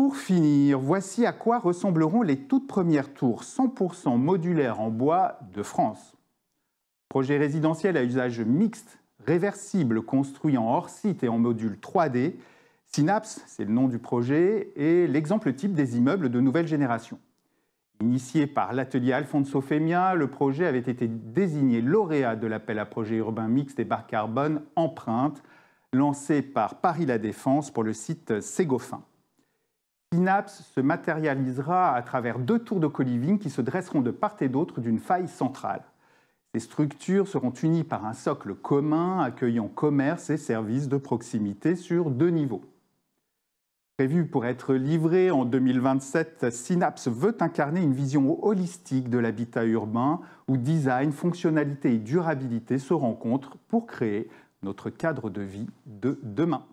Pour finir, voici à quoi ressembleront les toutes premières tours 100% modulaires en bois de France. Projet résidentiel à usage mixte, réversible, construit en hors-site et en module 3D, Synapse, c'est le nom du projet, est l'exemple type des immeubles de nouvelle génération. Initié par l'atelier Alfonso Femia, le projet avait été désigné lauréat de l'appel à projet urbain mixte et bars carbone Empreinte, lancé par Paris La Défense pour le site Ségofin. Synapse se matérialisera à travers deux tours de coliving qui se dresseront de part et d'autre d'une faille centrale. Ces structures seront unies par un socle commun accueillant commerce et services de proximité sur deux niveaux. Prévu pour être livré en 2027, Synapse veut incarner une vision holistique de l'habitat urbain où design, fonctionnalité et durabilité se rencontrent pour créer notre cadre de vie de demain.